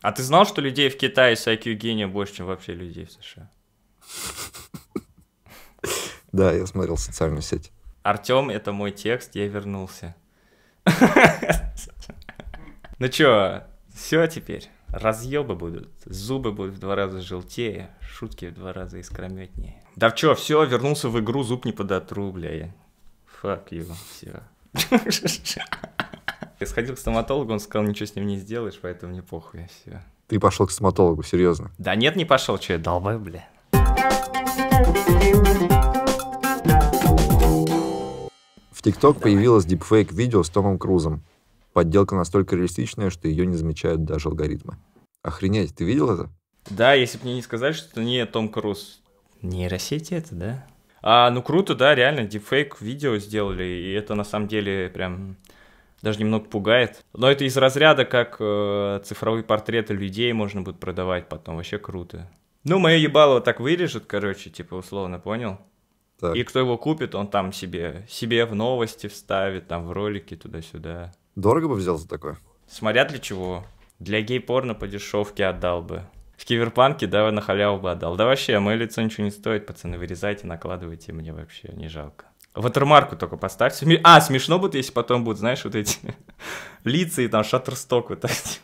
А ты знал, что людей в Китае с IQ гения больше, чем вообще людей в США? Да, я смотрел социальную сеть. Артем, это мой текст, я вернулся. Ну чё, все теперь. Разъебы будут, зубы будут в два раза желтее, шутки в два раза искрометнее. Да в чё, все, вернулся в игру, зуб не подотру, бля. Фак его, все. Я сходил к стоматологу, он сказал, ничего с ним не сделаешь, поэтому мне похуй, все. Ты пошел к стоматологу, серьезно? Да нет, не пошел, че, долбай, бля. В ТикТок появилось дипфейк-видео с Томом Крузом. Подделка настолько реалистичная, что ее не замечают даже алгоритмы. Охренеть, ты видел это? Да, если бы мне не сказать, что это не Том Круз. Нейросети это, да? А, ну круто, да, реально, дипфейк видео сделали, и это на самом деле прям даже немного пугает. Но это из разряда, как э, цифровые портреты людей можно будет продавать потом. Вообще круто. Ну, мое ебало так вырежут, короче, типа, условно, понял? Так. И кто его купит, он там себе, себе в новости вставит, там в ролики туда-сюда. Дорого бы взял за такое? Смотря для чего. Для гей-порно по дешевке отдал бы. В киберпанке, да, на халяву бы отдал. Да вообще, мое лицо ничего не стоит, пацаны, вырезайте, накладывайте, мне вообще не жалко. Ватермарку только поставьте. А, смешно будет, если потом будут, знаешь, вот эти лица и там шаттерсток вот эти.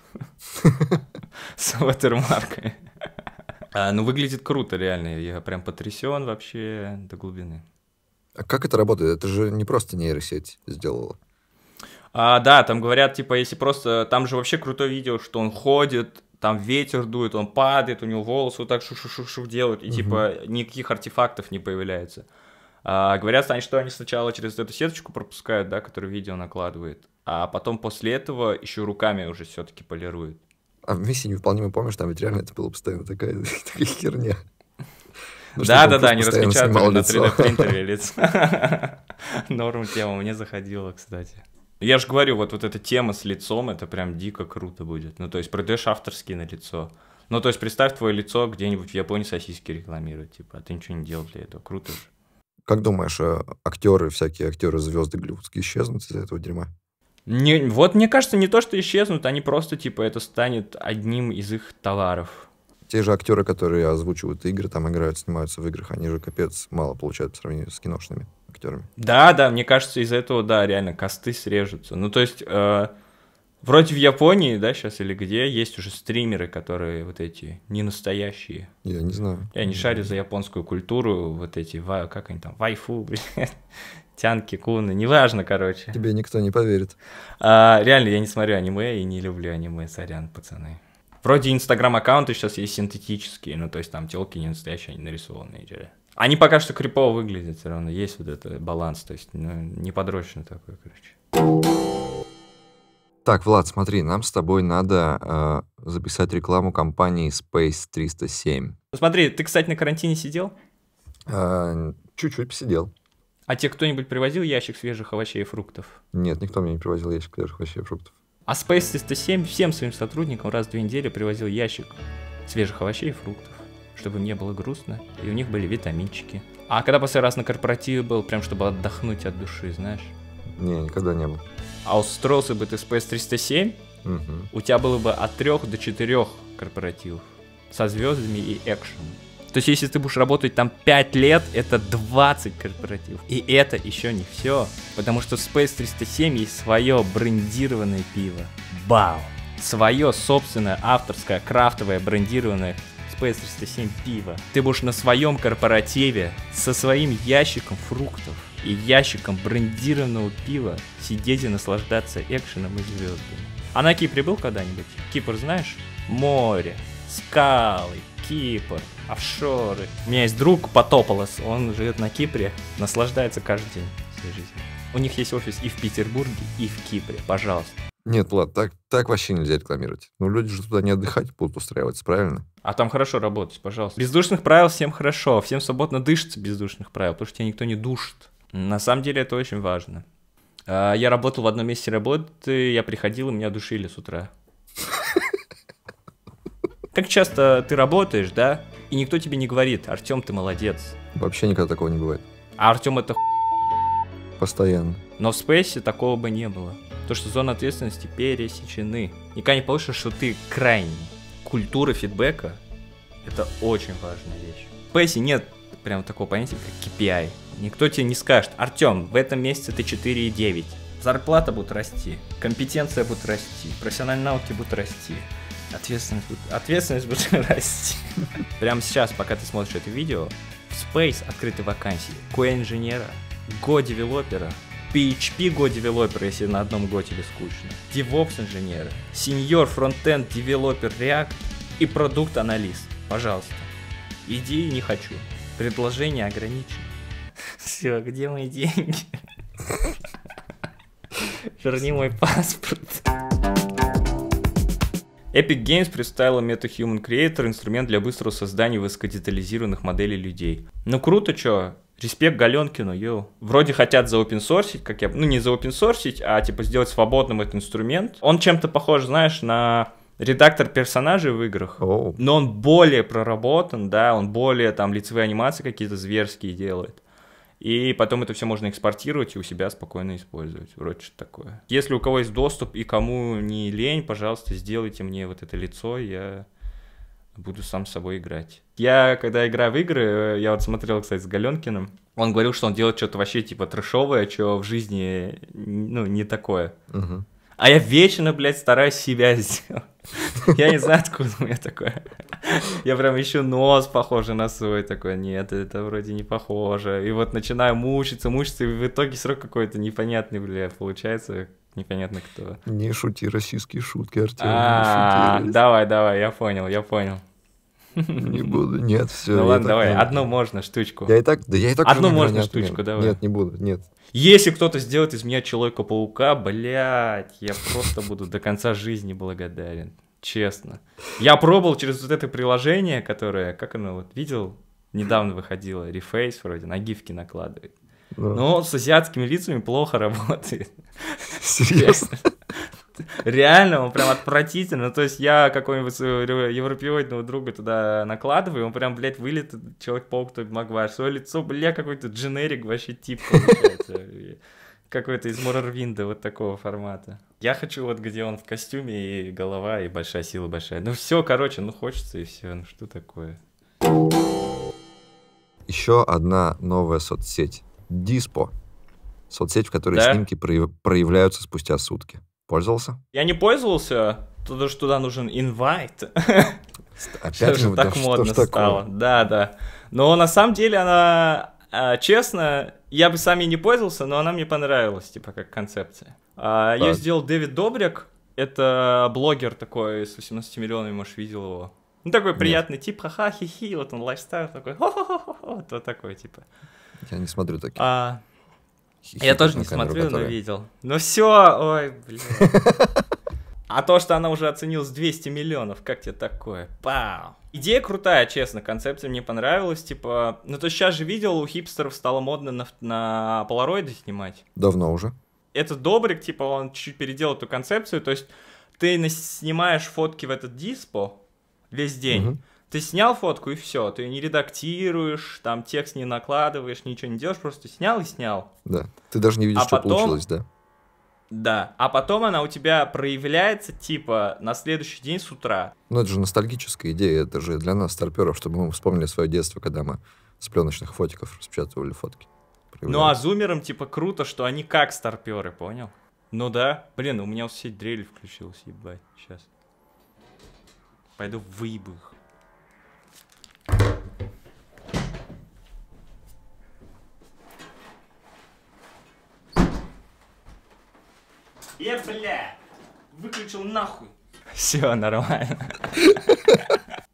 С ватермаркой. А, ну, выглядит круто, реально. Я прям потрясен вообще до глубины. А как это работает? Это же не просто нейросеть сделала. А, да, там говорят, типа, если просто... Там же вообще крутое видео, что он ходит, там ветер дует, он падает, у него волосы вот так шу-шу-шу-шу делают, и, угу. типа, никаких артефактов не появляется. А, говорят, Сань, что они сначала через эту сеточку пропускают, да, которую видео накладывает, а потом после этого еще руками уже все-таки полируют. А в миссии не вполне мы помним, что там ведь реально это было постоянно такая, такая херня. да, да, да, они распечатали на 3D принтере лицо. Норм тема, мне заходила, кстати. Я же говорю, вот, вот эта тема с лицом, это прям дико круто будет. Ну, то есть, продаешь авторские на лицо. Ну, то есть, представь твое лицо где-нибудь в Японии сосиски рекламируют, типа, а ты ничего не делал для этого. Круто же. Как думаешь, э, актеры, всякие актеры, звезды голливудские исчезнут из-за этого дерьма? Не, вот мне кажется, не то, что исчезнут, они просто, типа, это станет одним из их товаров. Те же актеры, которые озвучивают игры, там играют, снимаются в играх, они же капец мало получают по сравнению с киношными актерами. Да, да, мне кажется, из-за этого, да, реально косты срежутся. Ну, то есть, э, Вроде в Японии, да, сейчас или где, есть уже стримеры, которые вот эти не настоящие. Я не знаю. Я не шарю за японскую культуру, вот эти, как они там, вайфу, блядь, тянки, куны, неважно, короче. Тебе никто не поверит. А, реально, я не смотрю аниме и не люблю аниме, сорян, пацаны. Вроде инстаграм-аккаунты сейчас есть синтетические, ну, то есть там телки не настоящие, они нарисованные. Они пока что крипово выглядят все равно, есть вот этот баланс, то есть ну, неподрочно такой, короче. Так, Влад, смотри, нам с тобой надо э, записать рекламу компании Space 307. Ну, смотри, ты, кстати, на карантине сидел? Э, чуть-чуть посидел. А тебе кто-нибудь привозил ящик свежих овощей и фруктов? Нет, никто мне не привозил ящик свежих овощей и фруктов. А Space 307 всем своим сотрудникам раз в две недели привозил ящик свежих овощей и фруктов, чтобы мне было грустно, и у них были витаминчики. А когда последний раз на корпоративе был, прям чтобы отдохнуть от души, знаешь? Не, никогда не был а устроился бы ты с PS307, угу. у тебя было бы от 3 до 4 корпоративов со звездами и экшеном. То есть, если ты будешь работать там 5 лет, это 20 корпоративов. И это еще не все. Потому что в Space 307 есть свое брендированное пиво. Бау! Свое собственное авторское крафтовое брендированное Space 307 пиво. Ты будешь на своем корпоративе со своим ящиком фруктов и ящиком брендированного пива сидеть и наслаждаться экшеном и звездами. А на Кипре был когда-нибудь? Кипр знаешь? Море, скалы, Кипр, офшоры. У меня есть друг Потополос, он живет на Кипре, наслаждается каждый день своей жизни. У них есть офис и в Петербурге, и в Кипре, пожалуйста. Нет, Влад, так, так вообще нельзя рекламировать. Ну, люди же туда не отдыхать будут устраиваться, правильно? А там хорошо работать, пожалуйста. Бездушных правил всем хорошо, всем свободно дышится бездушных правил, потому что тебя никто не душит. На самом деле это очень важно. А, я работал в одном месте работы, я приходил, и меня душили с утра. Как часто ты работаешь, да? И никто тебе не говорит, Артем, ты молодец. Вообще никогда такого не бывает. А Артем это Постоянно. Но в спейсе такого бы не было. То, что зоны ответственности пересечены. Никогда не получишь, что ты крайний. Культура фидбэка — это очень важная вещь. В спейсе нет прям такого понятия, как KPI. Никто тебе не скажет, Артем, в этом месяце ты 4,9. Зарплата будет расти, компетенция будет расти, профессиональные навыки будут расти. Ответственность будет, ответственность будет расти. Прямо сейчас, пока ты смотришь это видео, в Space открыты вакансии QA-инженера, го девелопера PHP Go-девелопера, если на одном Go тебе скучно, DevOps инженера, Senior Frontend Developer React и продукт-аналист. Пожалуйста, иди не хочу. Предложение ограничено. Все, где мои деньги? Верни мой паспорт. Epic Games представила MetaHuman Creator, инструмент для быстрого создания высокодетализированных моделей людей. Ну круто, чё? Респект Галенкину, йоу. Вроде хотят заопенсорсить, как я... Ну, не заопенсорсить, а типа сделать свободным этот инструмент. Он чем-то похож, знаешь, на редактор персонажей в играх, oh. но он более проработан, да, он более там лицевые анимации какие-то зверские делает. И потом это все можно экспортировать и у себя спокойно использовать. Вроде что такое. Если у кого есть доступ и кому не лень, пожалуйста, сделайте мне вот это лицо, я буду сам с собой играть. Я, когда играю в игры, э, я вот смотрел, кстати, с Галенкиным, он говорил, что он делает что-то вообще типа трешовое, что в жизни, ну, не такое. Угу. А я вечно, блядь, стараюсь себя сделать. Я не знаю, откуда у меня такое. Я прям ищу нос, похоже на свой. Такой, нет, это вроде не похоже. И вот начинаю мучиться, мучиться, и в итоге срок какой-то непонятный, бля, получается. Непонятно кто. Не шути российские шутки, Артем. А, давай, давай, я понял, я понял. Не буду, нет, все. Ну ладно, давай, одну можно штучку. Я и так, да я и так Одну можно штучку, давай. Нет, не буду, нет. Если кто-то сделает из меня Человека-паука, блядь, я просто буду до конца жизни благодарен. Честно. Я пробовал через вот это приложение, которое, как оно вот видел, недавно выходило, Reface вроде, на гифки накладывает. Ну. Но с азиатскими лицами плохо работает. Серьезно? Реально, он прям отвратительно. То есть я какого-нибудь европеоидного друга туда накладываю, он прям, блядь, вылет, Человек-паук, Тоби Магуайр. Свое лицо, бля, какой-то дженерик вообще тип Какой-то из Моррвинда вот такого формата. Я хочу вот, где он в костюме и голова, и большая сила большая. Ну все, короче, ну хочется и все. Ну что такое? Еще одна новая соцсеть. Диспо. Соцсеть, в которой да? снимки проявляются спустя сутки. Пользовался? Я не пользовался, туда что туда нужен инвайт. Опять же так да модно что стало. Да, да. Но на самом деле она, а, честно, я бы сам ей не пользовался, но она мне понравилась, типа, как концепция. А, Ее сделал Дэвид Добрик, это блогер такой с 18 миллионами, может, видел его. Ну, такой Нет. приятный тип, ха-ха, хи-хи, вот он лайфстайл такой, хо-хо-хо-хо, вот такой, типа. Я не смотрю такие. А, я тоже не смотрел, но видел. Ну все, ой, блин. А то, что она уже оценилась 200 миллионов, как тебе такое? Пау! Идея крутая, честно, концепция мне понравилась, типа... Ну то сейчас же видел, у хипстеров стало модно на, на полароиды снимать. Давно уже. Этот Добрик, типа, он чуть переделал эту концепцию, то есть ты снимаешь фотки в этот диспо весь день, угу. Ты снял фотку и все, ты ее не редактируешь, там текст не накладываешь, ничего не делаешь, просто снял и снял. Да, ты даже не видишь, а что потом... получилось, да. Да, а потом она у тебя проявляется, типа, на следующий день с утра. Ну, это же ностальгическая идея, это же для нас, старперов, чтобы мы вспомнили свое детство, когда мы с пленочных фотиков распечатывали фотки. Ну, а зумерам, типа, круто, что они как старперы, понял? Ну да. Блин, у меня вот сеть дрели включилась, ебать, сейчас. Пойду выебу их. Э, бля! Выключил нахуй. Все нормально.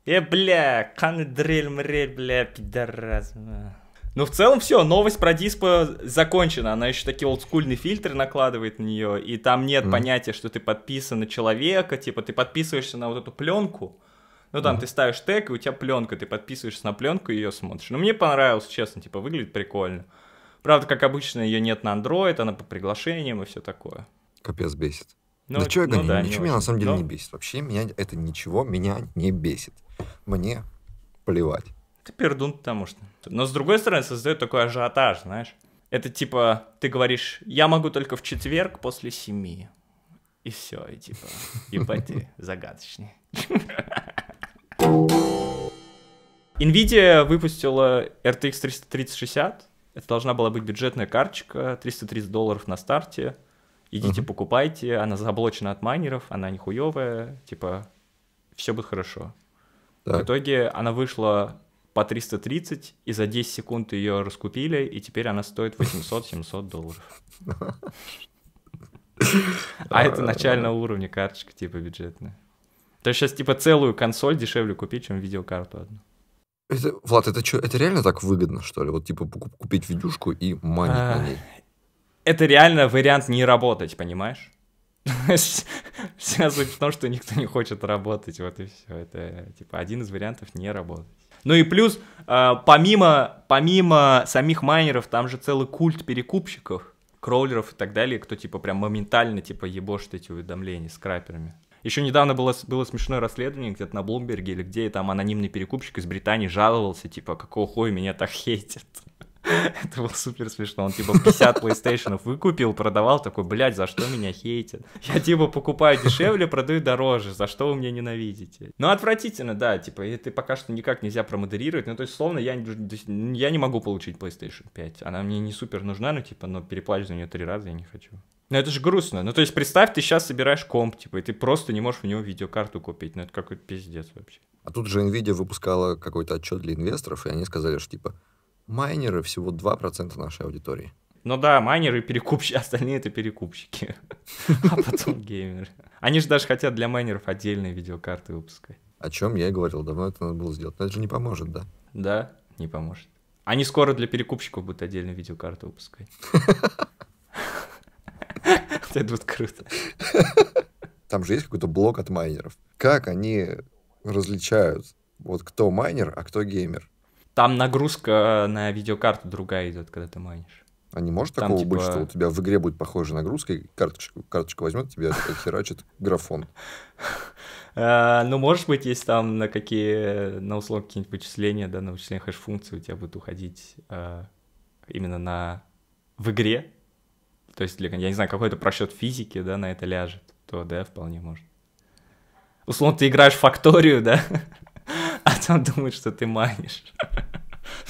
Э, бля, каны дрель мрель, бля, пидорас. Ну, в целом все, новость про диспо закончена. Она еще такие олдскульные фильтры накладывает на нее, и там нет mm. понятия, что ты подписан на человека, типа ты подписываешься на вот эту пленку. Ну, там mm ты ставишь тег, и у тебя пленка, ты подписываешься на пленку и ее смотришь. Ну, мне понравилось, честно, типа, выглядит прикольно. Правда, как обычно, ее нет на Android, она по приглашениям и все такое. Капец бесит. Ну, да что я ну гоню? Ну, да, ничего меня на самом деле но... не бесит. Вообще меня это ничего меня не бесит. Мне плевать. Ты пердун, потому что. Но с другой стороны, создает такой ажиотаж, знаешь. Это типа, ты говоришь, я могу только в четверг после семи. И все, и типа, и пойти загадочный. Nvidia выпустила RTX 33060. Это должна была быть бюджетная карточка, 330 долларов на старте идите uh-huh. покупайте, она заблочена от майнеров, она нихуевая, типа, все будет хорошо. Так. В итоге она вышла по 330, и за 10 секунд ее раскупили, и теперь она стоит 800-700 долларов. А это начального уровня карточка, типа, бюджетная. То есть сейчас, типа, целую консоль дешевле купить, чем видеокарту одну. Это, Влад, это что, это реально так выгодно, что ли? Вот, типа, купить видюшку и манить а, на ней? это реально вариант не работать, понимаешь? Вся суть в том, что никто не хочет работать, вот и все. Это типа один из вариантов не работать. Ну и плюс, а, помимо, помимо самих майнеров, там же целый культ перекупщиков, кроулеров и так далее, кто типа прям моментально типа ебошит эти уведомления с краперами. Еще недавно было, было смешное расследование где-то на Блумберге или где, и там анонимный перекупщик из Британии жаловался, типа, какого хуя меня так хейтят. Это было супер смешно. Он типа 50 PlayStation выкупил, продавал, такой, блядь, за что меня хейтят? Я типа покупаю дешевле, продаю дороже, за что вы меня ненавидите? Ну, отвратительно, да, типа, это пока что никак нельзя промодерировать. Ну, то есть, словно я, я не могу получить PlayStation 5. Она мне не супер нужна, ну, типа, но переплачивать за нее три раза я не хочу. Ну это же грустно. Ну то есть представь, ты сейчас собираешь комп, типа, и ты просто не можешь в него видеокарту купить. Ну это какой-то пиздец вообще. А тут же Nvidia выпускала какой-то отчет для инвесторов, и они сказали, что типа Майнеры всего 2% нашей аудитории. Ну да, майнеры, перекупщики, остальные это перекупщики. А потом геймеры. Они же даже хотят для майнеров отдельные видеокарты выпускать. О чем я и говорил, давно это надо было сделать. Но это же не поможет, да? Да, не поможет. Они скоро для перекупщиков будут отдельные видеокарты выпускать. Это будет круто. Там же есть какой-то блок от майнеров. Как они различают, вот кто майнер, а кто геймер? Там нагрузка э, на видеокарту другая идет, когда ты майнишь. А не может там, такого типа... быть, что у тебя в игре будет похожая нагрузка, и карточку, карточку возьмет, тебе херачит графон? Э, ну, может быть, есть там на какие, э, на условно какие-нибудь вычисления, да, на вычисление хэш-функции у тебя будет уходить именно на в игре, то есть, я не знаю, какой-то просчет физики, да, на это ляжет, то, да, вполне может. Условно, ты играешь в факторию, да, а там думают, что ты манишь.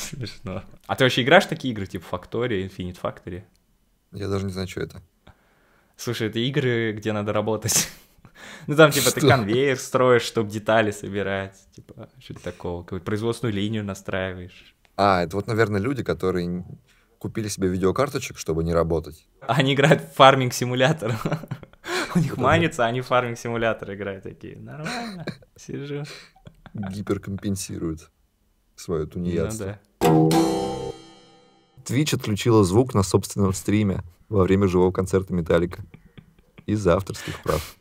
Смешно. А ты вообще играешь в такие игры, типа Factory, Infinite Factory? Я даже не знаю, что это. Слушай, это игры, где надо работать. Ну там типа что? ты конвейер строишь, чтобы детали собирать, типа что-то такого, какую-то производственную линию настраиваешь. А, это вот, наверное, люди, которые купили себе видеокарточек, чтобы не работать. Они играют в фарминг-симулятор. У них манится, они фарминг-симулятор играют такие. Нормально, сижу. Гиперкомпенсируют свою тунеядство. Ну Twitch отключила звук на собственном стриме во время живого концерта «Металлика» из-за авторских прав.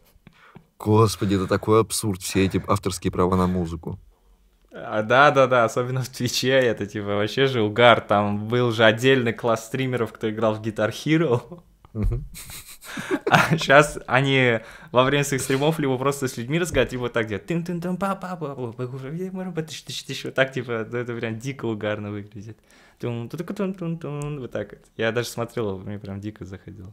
Господи, это такой абсурд, все эти авторские права на музыку. А, да-да-да, особенно в Твиче, это типа вообще же угар, там был же отдельный класс стримеров, кто играл в Guitar Hero, А сейчас они во время своих стримов либо просто с людьми разговаривают, либо так делают. тын тын там па па па вот так, типа, это прям дико угарно выглядит. тун тун тун тун вот так вот. Я даже смотрел, мне прям дико заходило.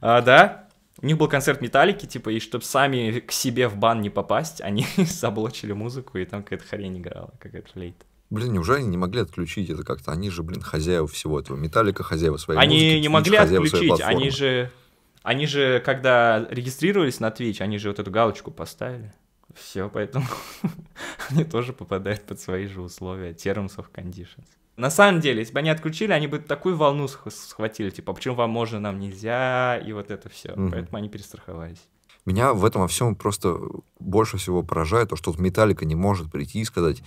А, да, у них был концерт Металлики, типа, и чтобы сами к себе в бан не попасть, они заблочили музыку, и там какая-то хрень играла, какая-то флейта. Блин, неужели они не могли отключить это как-то? Они же, блин, хозяева всего этого. Металлика хозяева своей Они музыки, не Twitch могли отключить, они же... Они же, когда регистрировались на Twitch, они же вот эту галочку поставили. Все, поэтому они тоже попадают под свои же условия. Terms of conditions. На самом деле, если бы они отключили, они бы такую волну схватили, типа, почему вам можно, нам нельзя, и вот это все. Mm-hmm. Поэтому они перестраховались. Меня в этом во всем просто больше всего поражает то, что Металлика не может прийти и сказать,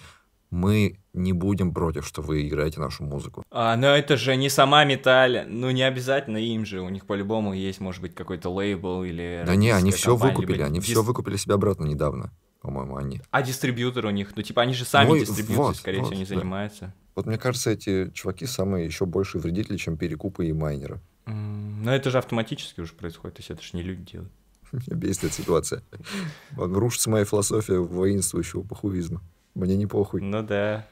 мы не будем против, что вы играете нашу музыку. А, но ну это же не сама металь, ну не обязательно им же, у них по-любому есть, может быть, какой-то лейбл или... Да не, они все выкупили, они все выкупили себе обратно недавно, по-моему, они. А дистрибьютор у них, ну типа они же сами дистрибьюторы скорее всего, не занимаются. Вот мне кажется, эти чуваки самые еще больше вредители, чем перекупы и майнеры. Mm, но это же автоматически уже происходит, то есть это же не люди делают. Меня бесит эта ситуация. Рушится моя философия воинствующего пахувизма. Мне не похуй. Ну да.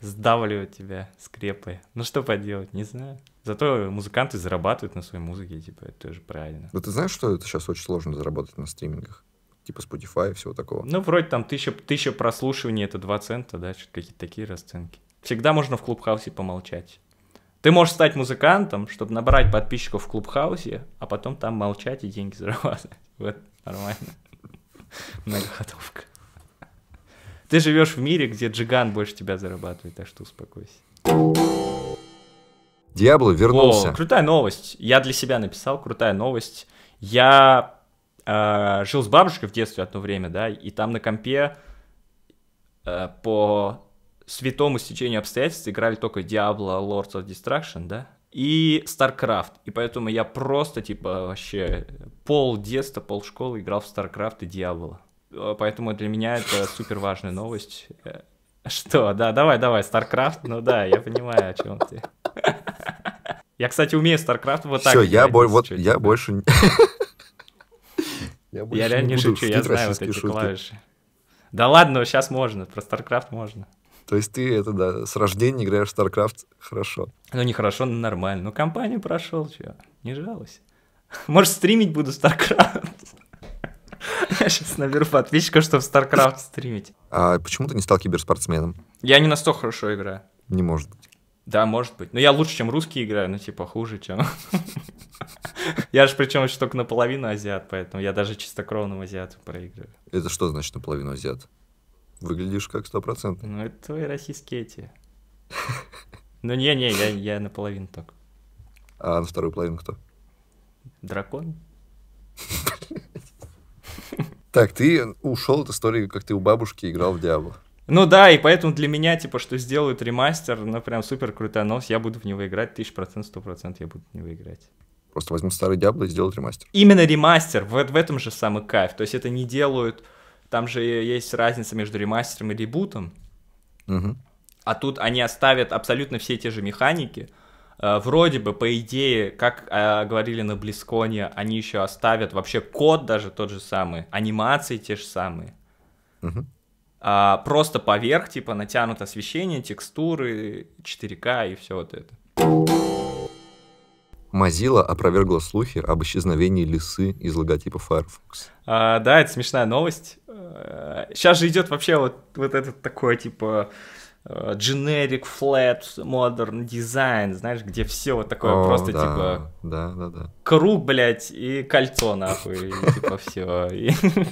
Сдавливают тебя скрепы. Ну что поделать, не знаю. Зато музыканты зарабатывают на своей музыке, типа, это тоже правильно. Да ну ты знаешь, что это сейчас очень сложно заработать на стримингах? Типа Spotify и всего такого. Ну, вроде там тысяча, тысяча прослушиваний, это 2 цента, да, какие-то такие расценки. Всегда можно в клубхаусе помолчать. Ты можешь стать музыкантом, чтобы набрать подписчиков в клубхаусе, а потом там молчать и деньги зарабатывать. Вот, нормально. Многоходовка. Ты живешь в мире, где Джиган больше тебя зарабатывает, так что успокойся. Диабло вернулся. О, крутая новость. Я для себя написал, крутая новость. Я э, жил с бабушкой в детстве одно время, да, и там на компе э, по святому стечению обстоятельств играли только Diablo Lords of Destruction, да, и StarCraft. И поэтому я просто, типа, вообще пол детства, пол школы играл в StarCraft и Diablo. Э, поэтому для меня это супер важная новость. Э, что? Да, давай, давай, StarCraft. Ну да, я понимаю, о чем ты. Я, кстати, умею StarCraft вот так. Все, я, бо- вот, типа. я больше... Я, реально не шучу, я знаю вот эти шутки. клавиши. Да ладно, сейчас ну можно, про StarCraft можно. То есть ты это, да, с рождения играешь в StarCraft хорошо. Ну не хорошо, но ну, нормально. Ну компанию прошел, что, не жалуйся. Может, стримить буду StarCraft. Я сейчас наберу подписчиков, чтобы StarCraft стримить. А почему ты не стал киберспортсменом? Я не настолько хорошо играю. Не может быть. Да, может быть. Но я лучше, чем русские играю, но ну, типа хуже, чем... Я же причем еще только наполовину азиат, поэтому я даже чистокровным азиату проигрываю. Это что значит наполовину азиат? Выглядишь как стопроцентный. Ну, это твои российские эти. Ну, не-не, я, я наполовину так. А на вторую половину кто? Дракон. Так, ты ушел от истории, как ты у бабушки играл в Диабло. Ну да, и поэтому для меня, типа, что сделают ремастер, ну прям супер крутая, анонс, я буду в него играть, тысяч процентов, сто процентов я буду в него играть. Просто возьмут старый Диабло и сделают ремастер. Именно ремастер, в, в этом же самый кайф, то есть это не делают, там же есть разница между ремастером и ребутом, угу. а тут они оставят абсолютно все те же механики, Э, вроде бы, по идее, как э, говорили на Близконе, они еще оставят вообще код даже тот же самый, анимации те же самые. Угу. А, просто поверх, типа, натянут освещение, текстуры, 4К и все вот это. Mozilla опровергла слухи об исчезновении лисы из логотипа Firefox. А, да, это смешная новость. Сейчас э, же идет вообще вот, вот этот такой, типа, Э, generic flat modern design, знаешь, где все вот такое О, просто да, типа да, да, да. круг, блядь, и кольцо нахуй, и, типа все.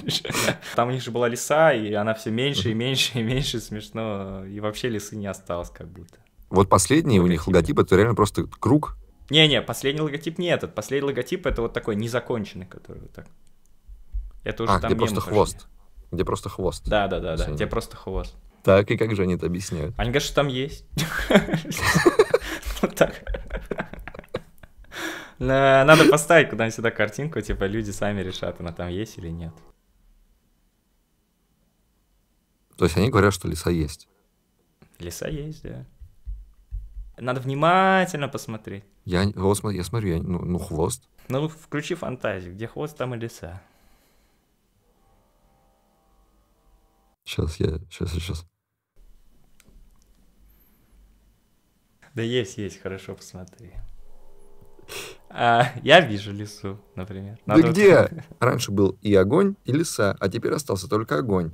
Там у них же была лиса, и она все меньше и меньше и меньше, смешно, и вообще лисы не осталось как будто. Вот последний у них логотип, это реально просто круг? Не-не, последний логотип не этот, последний логотип это вот такой незаконченный, который вот так. Это уже а, там где просто хвост. Где просто хвост. Да-да-да, да, где просто хвост. Так, и как же они это объясняют? Они говорят, что там есть. Вот так. Надо поставить куда-нибудь сюда картинку, типа люди сами решат, она там есть или нет. То есть они говорят, что леса есть? Леса есть, да. Надо внимательно посмотреть. Я, вот, я смотрю, я, ну, ну хвост. Ну, включи фантазию. Где хвост, там и леса. Сейчас я, сейчас, сейчас. Да есть, есть, хорошо, посмотри. А, я вижу лесу, например. Надо да вот... где? Раньше был и огонь, и леса, а теперь остался только огонь.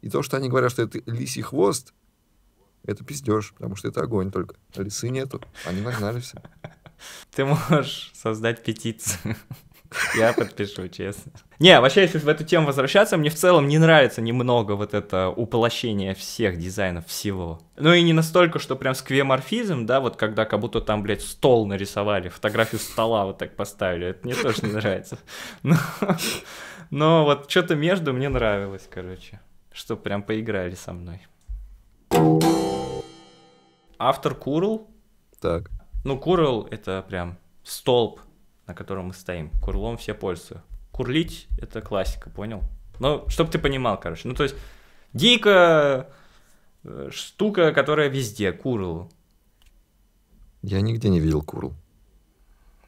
И то, что они говорят, что это лисий хвост, это пиздеж, потому что это огонь только. Лисы нету, они нагнали все. Ты можешь создать петицию. Я подпишу, честно. Не, вообще, если в эту тему возвращаться, мне в целом не нравится немного вот это уплощение всех дизайнов всего. Ну и не настолько, что прям сквеморфизм, да, вот когда как будто там, блядь, стол нарисовали, фотографию стола вот так поставили, это мне тоже не нравится. Но, но вот что-то между мне нравилось, короче, что прям поиграли со мной. Автор Курл. Так. Ну, Курл — это прям столб на котором мы стоим. Курлом все пользуются. Курлить — это классика, понял? Ну, чтобы ты понимал, короче. Ну, то есть, дико э, штука, которая везде, курл. Я нигде не видел курл.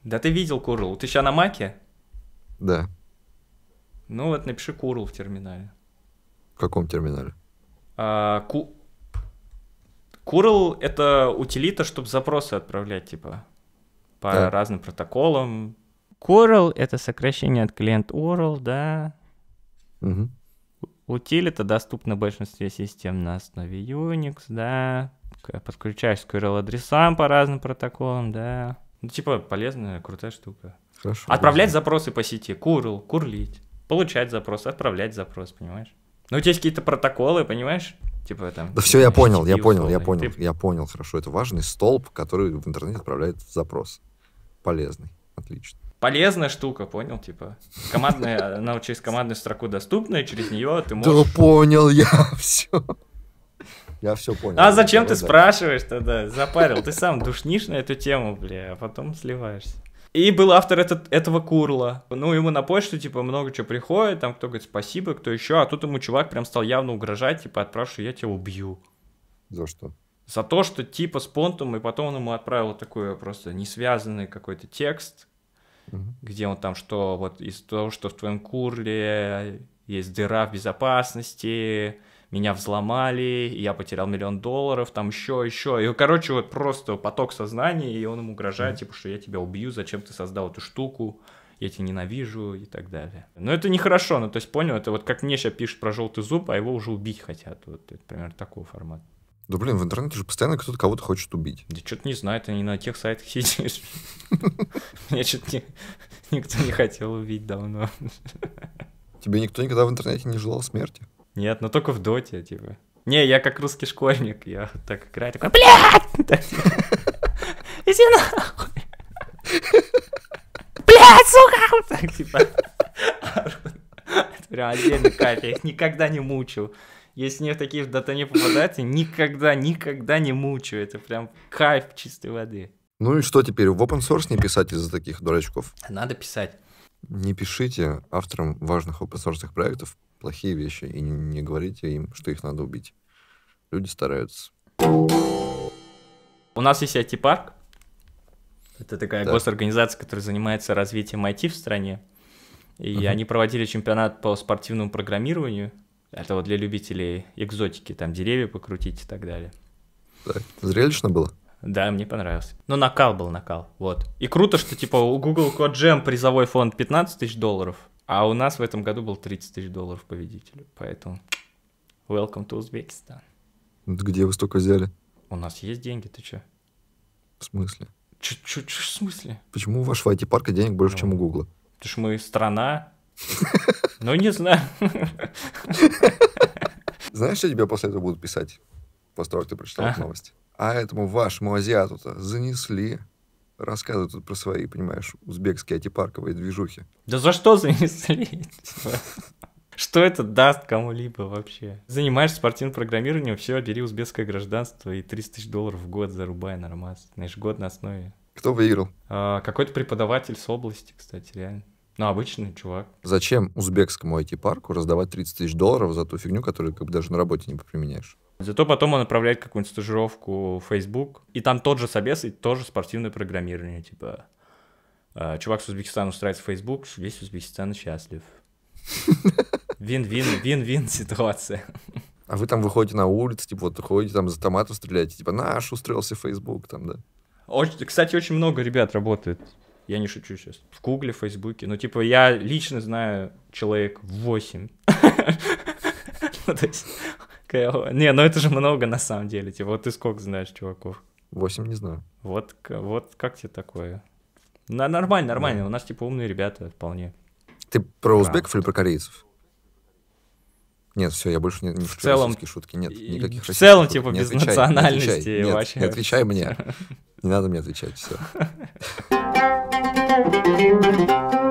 Да ты видел курл. Ты сейчас на маке? Да. Ну вот напиши курл в терминале. В каком терминале? А, ку... Курл это утилита, чтобы запросы отправлять, типа по так. разным протоколам. Coral — это сокращение от клиент url, да. Угу. Утилита доступна большинстве систем на основе Unix, да. Подключаешь url адресам по разным протоколам, да. Ну, типа, полезная, крутая штука. Хорошо. Отправлять да. запросы по сети, курл, курлить, получать запрос, отправлять запрос, понимаешь? Ну, у тебя есть какие-то протоколы, понимаешь? Типа там... Да все, я понял, я понял, я типа, понял, я понял, хорошо. Это важный столб, который в интернете отправляет запрос полезный. Отлично. Полезная штука, понял, типа. Командная, она через командную строку доступна, и через нее ты можешь... Да понял я все. Я все понял. А зачем ты спрашиваешь тогда? Запарил. Ты сам душнишь на эту тему, бля, а потом сливаешься. И был автор этот, этого Курла. Ну, ему на почту, типа, много чего приходит, там кто говорит спасибо, кто еще. А тут ему чувак прям стал явно угрожать, типа, отправь, что я тебя убью. За что? за то, что типа с понтом, и потом он ему отправил такой просто несвязанный какой-то текст, угу. где он там, что вот из того, что в твоем курле есть дыра в безопасности, меня взломали, я потерял миллион долларов, там еще, еще. И, короче, вот просто поток сознания, и он ему угрожает, mm-hmm. типа, что я тебя убью, зачем ты создал эту штуку, я тебя ненавижу и так далее. Но это нехорошо, ну, то есть, понял, это вот как мне сейчас пишут про желтый зуб, а его уже убить хотят. Вот, это, например, такой формат. Да блин, в интернете же постоянно кто-то кого-то хочет убить. Да что-то не знает они на тех сайтах сидишь. Меня что-то никто не хотел убить давно. Тебе никто никогда в интернете не желал смерти? Нет, но только в доте, типа. Не, я как русский школьник, я так играю, такой, блядь! Иди нахуй! Блядь, сука! Так, типа, это прям отдельный кайф, я их никогда не мучил. Если не в такие в дата не попадаете, никогда, никогда не мучаю. Это прям кайф чистой воды. Ну и что теперь, в open source не писать из-за таких дурачков? Надо писать. Не пишите авторам важных open source проектов плохие вещи и не, говорите им, что их надо убить. Люди стараются. У нас есть IT-парк. Это такая да. госорганизация, которая занимается развитием IT в стране. И угу. они проводили чемпионат по спортивному программированию. Это вот для любителей экзотики, там деревья покрутить и так далее. Так, зрелищно было? Да, мне понравилось. Ну, накал был накал, вот. И круто, что, типа, у Google Code Jam призовой фонд 15 тысяч долларов, а у нас в этом году был 30 тысяч долларов победителю. Поэтому welcome to Uzbekistan. Где вы столько взяли? У нас есть деньги, ты чё? В смысле? Чуть-чуть в смысле? Почему у вашего IT-парка денег больше, ну, чем у Google? Ну, потому что мы страна. Ну, не знаю. Знаешь, что тебе после этого будут писать? После того, как ты прочитал а? новость. А этому вашему азиату-то занесли. Рассказывают тут про свои, понимаешь, узбекские антипарковые движухи. Да за что занесли? Что это даст кому-либо вообще? Занимаешься спортивным программированием, все, бери узбекское гражданство и 300 тысяч долларов в год зарубай нормас. На ежегодной основе. Кто выиграл? А, какой-то преподаватель с области, кстати, реально. Ну, обычный чувак. Зачем узбекскому IT-парку раздавать 30 тысяч долларов за ту фигню, которую как бы даже на работе не применяешь? Зато потом он отправляет какую-нибудь стажировку в Facebook, и там тот же собес, и тоже спортивное программирование, типа... «А, чувак с Узбекистана устраивается в Facebook, весь Узбекистан счастлив. Вин-вин, вин-вин ситуация. А вы там выходите на улицу, типа вот ходите там за томатом стреляете, типа наш устроился в Facebook там, да? Очень, кстати, очень много ребят работает я не шучу сейчас. В Гугле, в Фейсбуке. Ну, типа, я лично знаю человек 8. Ну, не, ну это же много на самом деле. Типа, вот ты сколько знаешь чуваков? 8 не знаю. Вот, вот как тебе такое? Ну, нормально, нормально. У нас, типа, умные ребята вполне. Ты про узбеков или про корейцев? Нет, все, я больше не, не в шучу, целом, шутки нет, никаких В целом, шуток. типа, не без отвечай, национальности не отвечай, нет, вообще. Не отвечай мне, не надо мне отвечать, все.